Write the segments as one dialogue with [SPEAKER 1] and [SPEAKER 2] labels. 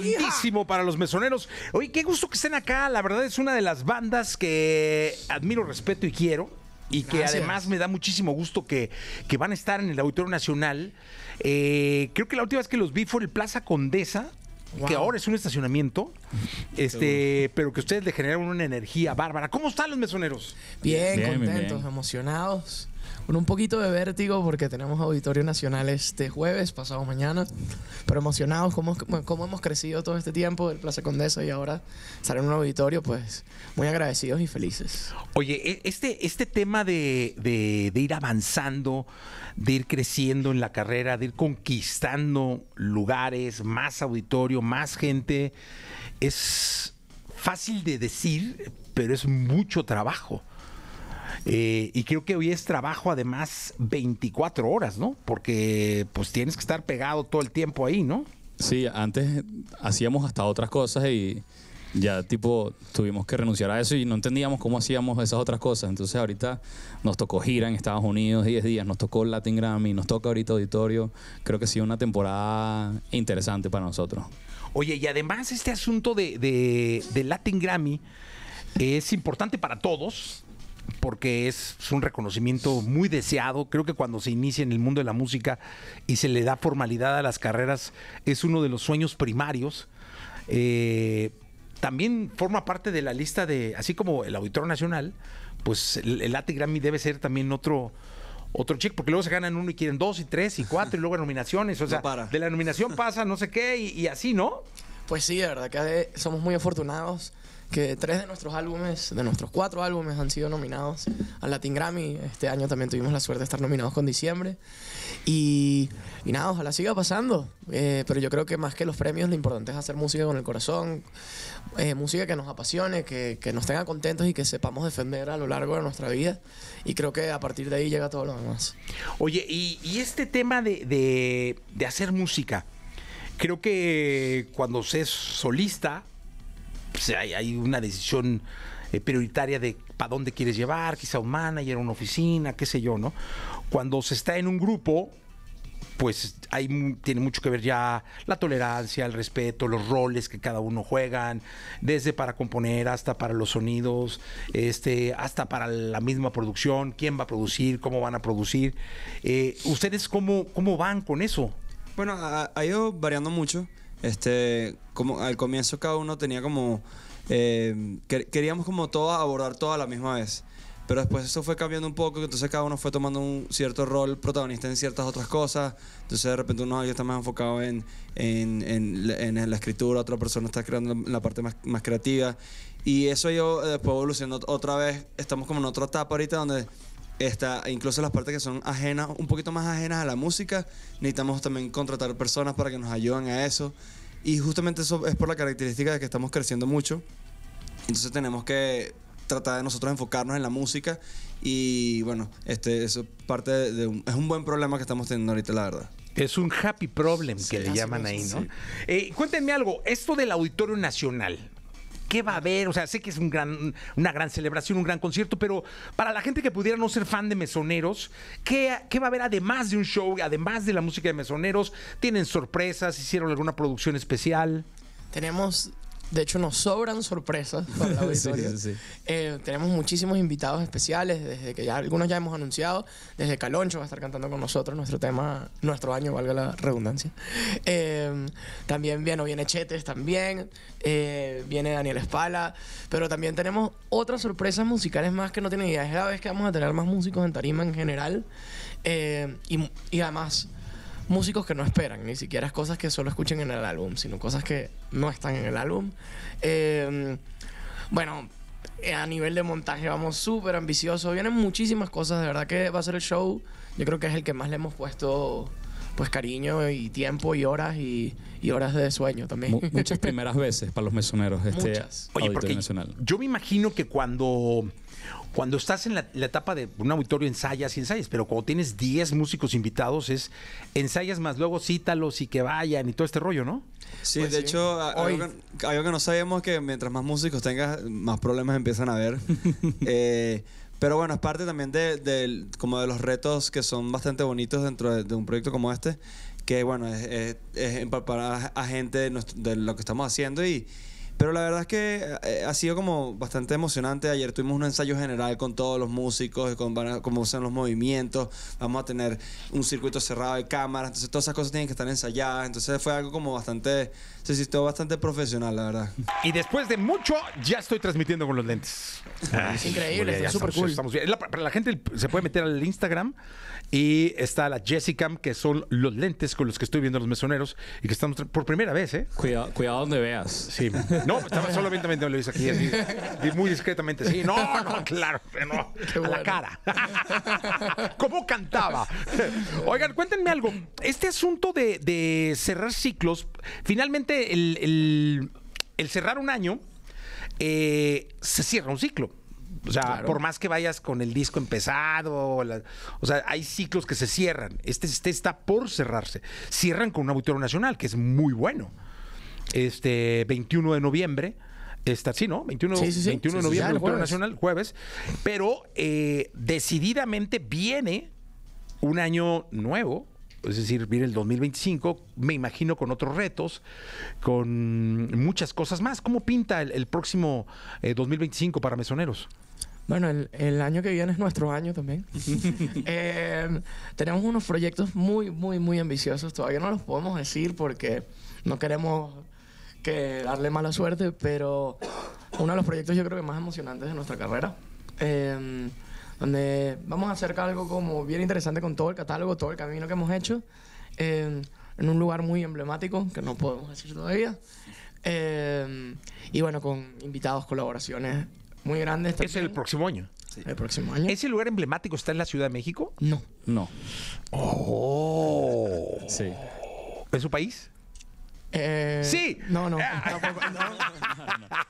[SPEAKER 1] Grandísimo para los mesoneros. Oye, qué gusto que estén acá. La verdad es una de las bandas que admiro, respeto y quiero. Y que además me da muchísimo gusto que, van a estar en el Auditorio Nacional. Eh, creo que la última vez que los vi fue el Plaza Condesa. que ahora es un estacionamiento, este, pero que ustedes le generaron una energía bárbara. ¿Cómo están los mesoneros? Bien, contentos,
[SPEAKER 2] emocionados con un poquito de vértigo porque tenemos Auditorio Nacional este jueves, pasado mañana, pero emocionados como hemos crecido todo este tiempo el Plaza Condesa y ahora estar en un auditorio, pues muy agradecidos y felices.
[SPEAKER 1] Oye, e, este, este tema de ir avanzando, de ir creciendo en la carrera, de ir conquistando lugares, más auditorio, más gente, es fácil de decir, pero es mucho trabajo. Eh, y creo que hoy es trabajo además 24 horas, ¿no? Porque pues tienes que estar pegado todo el tiempo ahí, ¿no? Sí, antes hacíamos hasta otras cosas y
[SPEAKER 3] ya tipo tuvimos que renunciar a eso y no entendíamos cómo hacíamos esas otras cosas. Entonces ahorita nos tocó gira en Estados Unidos 10 días, nos tocó Latin Grammy, nos toca ahorita auditorio. Creo que ha sido una temporada interesante para nosotros. Oye, y además este asunto de,
[SPEAKER 1] de Latin Grammy es importante para todos, porque es, un reconocimiento muy deseado. Creo que cuando se inicia en el mundo de la música y se le da formalidad a las carreras, es uno de los sueños primarios. Eh, también forma parte de la lista de, así como el Auditor Nacional, pues el, el Grammy debe ser también otro, otro porque luego se ganan uno y quieren dos y tres y cuatro y luego nominaciones.
[SPEAKER 2] O sea, de la nominación pasa no sé qué y así, ¿no? Pues sí, de verdad que eh, somos muy afortunados que tres de nuestros álbumes, de nuestros cuatro álbumes, han sido nominados al Latin Grammy. Este año también tuvimos la suerte de estar nominados con diciembre. Y, nada, ojalá siga pasando. Eh, pero yo creo que más que los premios, lo importante es hacer música con el corazón, eh, música que nos apasione, que, nos tenga contentos y que sepamos defender a lo largo de nuestra vida. Y creo que a partir de ahí llega todo lo demás.
[SPEAKER 1] Oye, y, este tema de, de hacer música. Creo que cuando se es solista, pues, hay, una decisión eh, prioritaria de para dónde quieres llevar, quizá un manager, una oficina, qué sé yo, ¿no? Cuando se está en un grupo, pues hay, tiene mucho que ver ya la tolerancia, el respeto, los roles que cada uno juegan, desde para componer hasta para los sonidos, este, hasta para la misma producción, quién va a producir,
[SPEAKER 4] cómo van a producir. Eh, ¿Ustedes cómo, cómo van con eso? Bueno, ha, ido variando mucho. Este, como al comienzo cada uno tenía como eh, queríamos como todo abordar todo a la misma vez. Pero después eso fue cambiando un poco, entonces cada uno fue tomando un cierto rol protagonista en ciertas otras cosas. Entonces de repente uno ah, está más enfocado en, la escritura, otra persona está creando la parte más, creativa. Y eso yo eh, después evolucionando otra vez. Estamos como en otra etapa ahorita donde incluso las partes que son ajenas, un poquito más ajenas a la música, necesitamos también contratar personas para que nos ayuden a eso. Y justamente eso es por la característica de que estamos creciendo mucho. Entonces tenemos que tratar de nosotros enfocarnos en la música y bueno, este eso parte es un buen problema que estamos teniendo ahorita, la verdad. Es un happy problem que le llaman ahí, ¿no? Eh, cuéntenme algo, esto del Auditorio Nacional,
[SPEAKER 1] ¿Qué va a haber? O sea, sé que es gran, una gran celebración, un gran concierto, pero para la gente que pudiera no ser fan de mesoneros, ¿qué, qué va a haber además de un show, además de la música de mesoneros?
[SPEAKER 2] ¿Tienen sorpresas? ¿Hicieron alguna producción especial? Tenemos de hecho, nos sobran sorpresas para la eh, tenemos muchísimos invitados especiales, desde que ya algunos ya hemos anunciado, desde Caloncho va a estar cantando con nosotros nuestro tema, nuestro año, valga la redundancia. Eh, también viene, viene Chetes, también eh, viene Daniel Espala, pero también tenemos otras sorpresas musicales más que no tienen idea. Es la vez que vamos a tener más músicos en tarima en general y, y además músicos que no esperan, ni siquiera cosas que solo escuchen en el álbum, sino cosas que no están en el álbum. Em, bueno, eh, a nivel de montaje vamos súper ambiciosos, vienen muchísimas cosas, de verdad que va a ser el show, yo creo que es el que más le hemos puesto pues cariño y tiempo y horas y, horas de sueño también. muchas
[SPEAKER 1] primeras veces para los mesoneros
[SPEAKER 3] este
[SPEAKER 2] muchas.
[SPEAKER 1] Oye, porque Yo me imagino que cuando cuando estás en la, etapa de un auditorio ensayas y ensayas, pero cuando tienes 10 músicos invitados es ensayas más luego cítalos y que vayan y todo este rollo, ¿no?
[SPEAKER 4] Sí, pues de hecho, Algo, que, no sabemos que mientras más músicos tengas, más problemas empiezan a haber. Eh, pero bueno, es parte también de, como de los retos que son bastante bonitos dentro de, un proyecto como este, que bueno, es, es, empapar a gente de, lo que estamos haciendo y... Pero la verdad es que eh, ha sido como bastante emocionante. Ayer tuvimos un ensayo general con todos los músicos, con cómo son los movimientos. Vamos a tener un circuito cerrado de cámaras. Entonces todas esas cosas tienen que estar ensayadas. Entonces fue algo como bastante sí estuvo bastante profesional, la verdad. Y después de mucho, ya estoy transmitiendo con los lentes. Es ah, increíble, está súper cool. Estamos bien. para la
[SPEAKER 1] gente se puede meter al Instagram y está la Jessica que son los lentes con los que estoy viendo los mesoneros y que estamos por primera vez, ¿eh? Cuidado, donde veas. Sí. No, estaba solamente me lo aquí, muy discretamente. Sí, no, no, claro, no. la cara. ¿Cómo cantaba? Oigan, cuéntenme algo. Este asunto de, de cerrar ciclos, finalmente el, cerrar un año eh, se cierra un ciclo. O sea, por más que vayas con el disco empezado, o sea, hay ciclos que se cierran. Este, este está por cerrarse. Cierran con un auditorio nacional, que es muy bueno. Este 21 de noviembre, Está, sí, ¿no? 21, 21 de noviembre, Nacional, jueves. Pero eh, decididamente viene un año nuevo, es decir, viene el 2025, me imagino con otros retos, con muchas cosas más. ¿Cómo pinta el, próximo 2025 eh, para Mesoneros?
[SPEAKER 2] Bueno, el, año que viene es nuestro año también. Eh, tenemos unos proyectos muy, muy, muy ambiciosos. Todavía no los podemos decir porque no queremos darle mala suerte, pero uno de los proyectos yo creo que más emocionantes de nuestra carrera. Eh, donde vamos a hacer algo como bien interesante con todo el catálogo, todo el camino que hemos hecho, eh, en un lugar muy emblemático, que no podemos decir todavía, eh, y bueno, con invitados, colaboraciones muy grandes. Es el próximo año. El próximo año. ¿Ese lugar emblemático está en la Ciudad de México?
[SPEAKER 1] No. No. Oh. Sí. ¿Es su país?
[SPEAKER 2] Eh, sí. No, no, ah.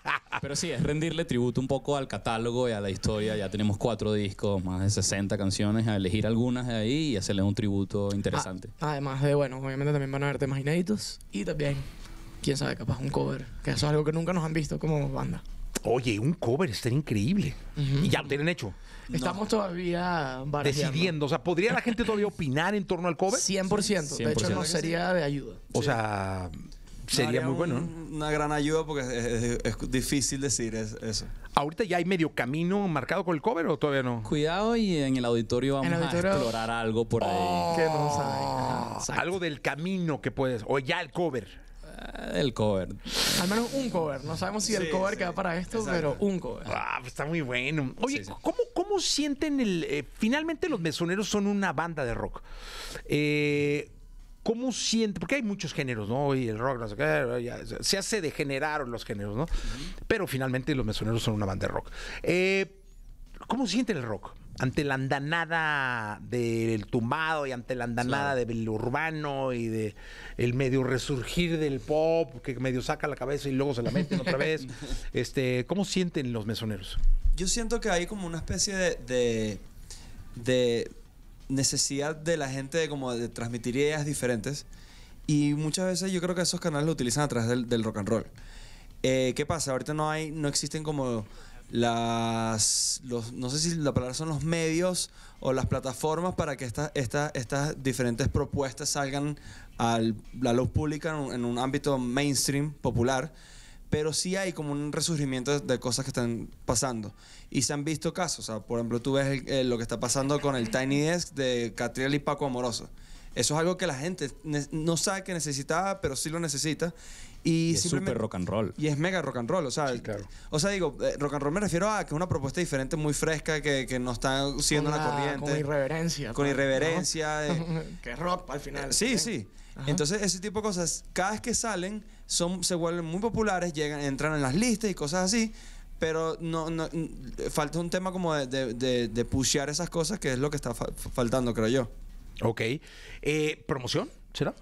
[SPEAKER 3] Pero sí, es rendirle tributo un poco al catálogo y a la historia. Ya tenemos cuatro discos, más de 60 canciones, a elegir algunas de ahí y hacerle un tributo ah, interesante.
[SPEAKER 2] además de, bueno, obviamente también van a haber temas inéditos y también, quién sabe, capaz un cover, que eso es algo que nunca nos han visto como banda.
[SPEAKER 1] Oye, un cover estaría increíble. Y ya lo tienen hecho.
[SPEAKER 2] Estamos todavía decidiendo. O sea, ¿podría la
[SPEAKER 1] gente todavía opinar en torno al cover? 100%. De hecho, no sería de ayuda. O sea, sería muy bueno.
[SPEAKER 4] una gran ayuda porque es,
[SPEAKER 1] difícil decir eso. ¿Ahorita ya hay medio camino marcado con el cover o todavía no? Cuidado y
[SPEAKER 3] en el auditorio
[SPEAKER 2] vamos a explorar algo por ahí. Oh.
[SPEAKER 1] no Algo del camino que puedes. O ya el cover el cover.
[SPEAKER 2] Al menos un cover. No sabemos si el cover queda para esto, pero
[SPEAKER 1] un cover. Ah, pues está muy bueno. Oye, ¿cómo, sienten el. Eh, finalmente, los mesoneros son una banda de rock. Eh, ¿Cómo siente? Porque hay muchos géneros, ¿no? Y el rock, se hace ya, degeneraron los géneros, ¿no? Pero finalmente los mesoneros son una banda de rock. Eh, ¿Cómo sienten el rock? ante la andanada del tumbado y ante la andanada del urbano y de el medio resurgir del pop que medio saca la cabeza y luego se la meten otra vez. Este, ¿cómo sienten los mesoneros?
[SPEAKER 4] Yo siento que hay como una especie de, de, necesidad de la gente de como de transmitir ideas diferentes y muchas veces yo creo que esos canales lo utilizan a través del, rock and roll. Eh, ¿Qué pasa? Ahorita no hay, no existen como las no sé si la palabra son los medios o las plataformas para que estas estas diferentes propuestas salgan a la luz pública en un, ámbito mainstream popular pero sí hay como un resurgimiento de cosas que están pasando y se han visto casos por ejemplo tú ves lo que está pasando con el Tiny Desk de Catriel y Paco Amoroso eso es algo que la gente no sabe que necesitaba pero sí lo necesita y es súper rock and roll. Y es mega rock and roll. O sea, o sea, digo, eh, rock and roll me refiero a que es una propuesta diferente, muy fresca, que, que no está siendo una corriente. Con irreverencia. Con pues, irreverencia. Eh.
[SPEAKER 2] que es rock al final.
[SPEAKER 4] Sí, sí. Entonces, ese tipo de cosas, cada vez que salen, son, se vuelven muy populares, llegan, entran en las listas y cosas así. Pero no, no mm, falta un tema como de, de, pushear esas cosas, que es lo que está faltando, creo yo. Ok. Eh, ¿Promoción? ¿Será?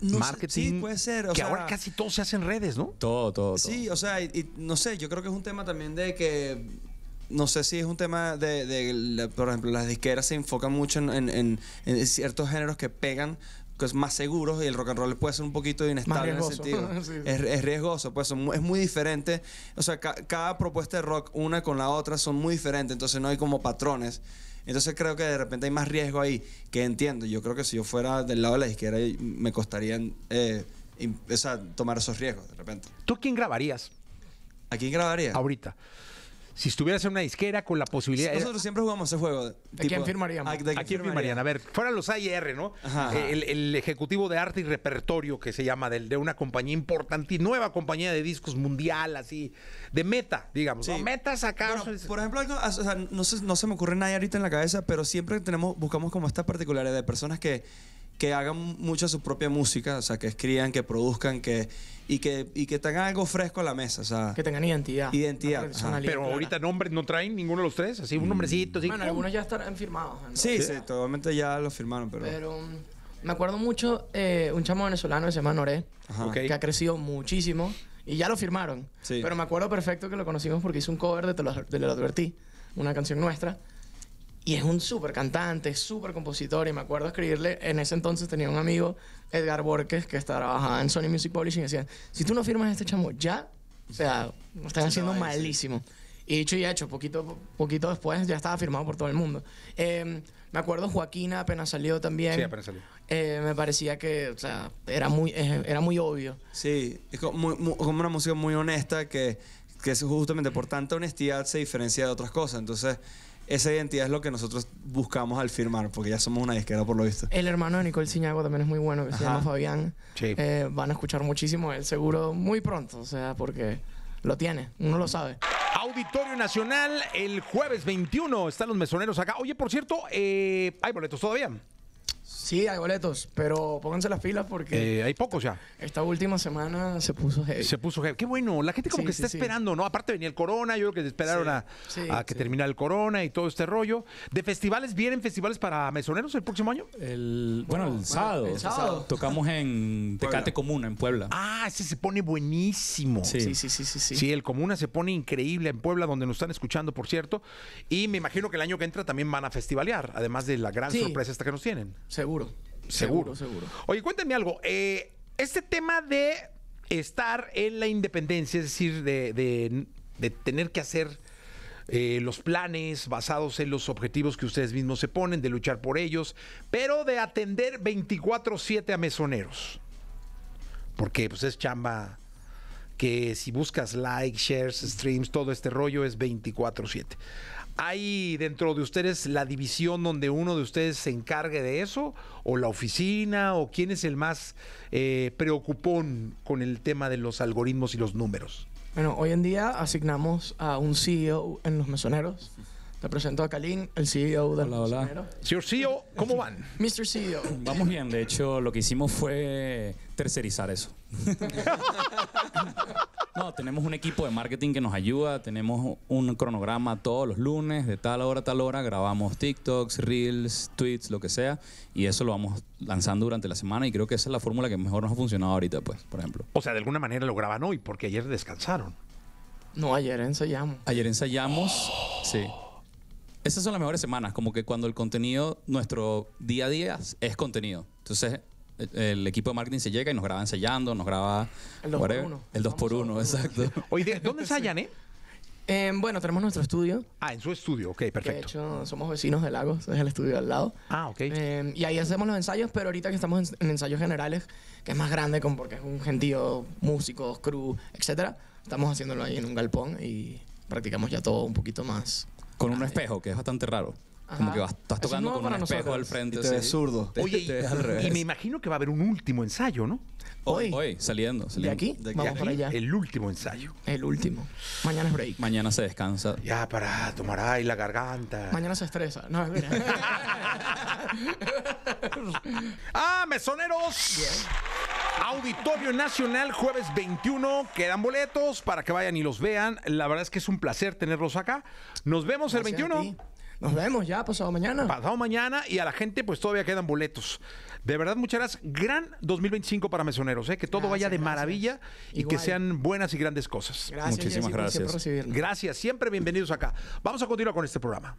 [SPEAKER 4] marketing. sí, puede ser. que ahora casi todo se hace en redes, ¿no? Todo, todo. Sí, o sea, no sé, yo creo que es un tema también de que. No sé si es un tema de, por ejemplo, las disqueras se enfocan mucho en, ciertos géneros que pegan, que es más seguros y el rock and roll puede ser un poquito inestable en ese sentido. es, riesgoso, pues es muy diferente. O sea, cada propuesta de rock, una con la otra, son muy diferentes, entonces no hay como patrones. Entonces creo que de repente hay más riesgo ahí, que entiendo. Yo creo que si yo fuera del lado de la izquierda me costaría eh, tomar esos riesgos de repente. ¿Tú quién grabarías?
[SPEAKER 1] ¿A quién grabaría? Ahorita si estuvieras en una disquera con la posibilidad. Nosotros siempre jugamos ese juego. ¿De quién firmaríamos? quién, firmarían? A ver, fuera los AIR, ¿no? Eh, el, ejecutivo de arte y repertorio que se llama, de, de una compañía importante, nueva compañía de discos mundial, así, de meta, digamos. Sí. Meta
[SPEAKER 4] por ejemplo, no, se, no se me ocurre nadie ahorita en la cabeza, pero siempre tenemos, buscamos como esta particularidad de personas que que hagan mucha su propia música, o sea, que escriban, que produzcan, que y que, y que tengan algo fresco a la mesa, o sea,
[SPEAKER 2] que tengan identidad. Identidad. Pero ahorita
[SPEAKER 4] nombres no traen ninguno de los tres, así un mm. nombrecito, Bueno, algunos
[SPEAKER 2] ya están firmados. Sí, sí,
[SPEAKER 4] totalmente ya lo firmaron, pero.
[SPEAKER 2] Pero um, me acuerdo mucho eh, un chamo venezolano que se llama Noré, que ha crecido muchísimo y ya lo firmaron. Sí. Pero me acuerdo perfecto que lo conocimos porque hizo un cover de Te de lo advertí, una canción nuestra. Y es un súper cantante, súper compositor. Y me acuerdo escribirle, en ese entonces tenía un amigo, Edgar Borges, que trabajaba en Sony Music Publishing, y decía, si tú no firmas este chamo ya, o sea, lo están haciendo malísimo. Y hecho y hecho, poquito, poquito después ya estaba firmado por todo el mundo. Em, me acuerdo Joaquina apenas salió también. Sí, apenas salió. Eh, me parecía que, sea, era muy, eh, era muy obvio. Sí, es como, como una música muy honesta que,
[SPEAKER 4] que es justamente por tanta honestidad se diferencia de otras cosas. Entonces esa identidad es lo que nosotros buscamos al firmar, porque ya somos una disquera por lo visto.
[SPEAKER 2] El hermano de Nicole Ciñago también es muy bueno, que se llama Fabián. Eh, van a escuchar muchísimo él, seguro muy pronto, o sea, porque lo tiene, uno lo sabe.
[SPEAKER 1] Auditorio Nacional, el jueves 21 están los mesoneros acá.
[SPEAKER 2] Oye, por cierto, eh, hay boletos todavía. Sí, hay boletos, pero pónganse las filas porque.
[SPEAKER 1] Eh, hay pocos ya.
[SPEAKER 2] Esta última semana se puso heavy. Se puso heavy. Qué bueno, la gente como que está esperando,
[SPEAKER 1] ¿no? Aparte venía el corona, yo creo que esperaron a, que terminara el corona y todo este rollo. ¿De festivales vienen festivales para mesoneros el próximo año? El, bueno, el, sábado, Tocamos en Tecate Comuna, en Puebla. Ah, ese se pone buenísimo. Sí. sí, sí, sí, sí. Sí, el Comuna se pone increíble en Puebla, donde nos están escuchando, por cierto. Y me imagino que el año que entra también van a festivalear, además de la gran sorpresa esta que nos tienen. Seguro.
[SPEAKER 2] Seguro. Seguro.
[SPEAKER 1] Oye, cuéntame algo. Eh, este tema de estar en la independencia, es decir, de, tener que hacer eh, los planes basados en los objetivos que ustedes mismos se ponen, de luchar por ellos, pero de atender 24/7 a mesoneros. Porque pues es chamba que si buscas likes, shares, streams, todo este rollo es 24/7. ¿Hay dentro de ustedes la división donde uno de ustedes se encargue de eso? ¿O la oficina? ¿O quién es el más eh, preocupón con el tema de los algoritmos y los números?
[SPEAKER 2] Bueno, hoy en día asignamos a un CEO en los mesoneros. Te presento a Kalin, el CEO de hola,
[SPEAKER 3] Señor CEO, ¿cómo van?
[SPEAKER 2] Mr. CEO.
[SPEAKER 3] Vamos bien. De hecho, lo que hicimos fue tercerizar eso. no, tenemos un equipo de marketing que nos ayuda, tenemos un cronograma todos los lunes, de tal hora a tal hora, grabamos TikToks, Reels, tweets, lo que sea, y eso lo vamos lanzando durante la semana y creo que esa es la fórmula que mejor nos ha funcionado ahorita, pues, por ejemplo. O sea, de alguna manera lo graban hoy porque ayer descansaron.
[SPEAKER 2] No, ayer ensayamos.
[SPEAKER 3] Ayer ensayamos, sí. Esas son las mejores semanas, como que cuando el contenido, nuestro día a día es contenido. Entonces, el equipo de marketing se llega y nos graba ensayando, nos graba... El 2 por 1 El 2 por 1 exacto. ¿dónde ensayan,
[SPEAKER 2] eh? Em, bueno, tenemos nuestro estudio. Ah, en su estudio, ok, perfecto. de hecho, somos vecinos de Lagos, es el estudio al lado. Ah, ok. Em, y ahí hacemos los ensayos, pero ahorita que estamos en, ensayos generales, que es más grande con, porque es un gentío, músicos, crew, etcétera, estamos haciéndolo ahí en un galpón y practicamos ya todo un poquito más. Con un espejo, que es bastante raro. Como que estás tocando con un espejo al frente. Y te ves zurdo. Oye, y me imagino que va a haber un último
[SPEAKER 1] ensayo, ¿no? Hoy. Hoy, saliendo.
[SPEAKER 3] ¿De, aquí? ¿De aquí? Vamos
[SPEAKER 1] El último ensayo.
[SPEAKER 3] El último. Mañana es break. Mañana se descansa. Ya, para tomar ahí la garganta.
[SPEAKER 2] Mañana se estresa. No, es ¡Ah, mesoneros!
[SPEAKER 1] Auditorio Nacional, jueves 21. Quedan boletos para que vayan y los vean. La verdad es que es un placer tenerlos acá. Nos vemos el 21.
[SPEAKER 2] Nos vemos ya
[SPEAKER 1] pasado mañana. Pasado mañana y a la gente pues todavía quedan boletos. De verdad, muchas Gran 2025 para Mesoneros, ¿eh? que todo vaya de maravilla y que sean buenas y grandes cosas. Gracias, Muchísimas gracias. gracias, siempre bienvenidos acá. Vamos a continuar con este programa.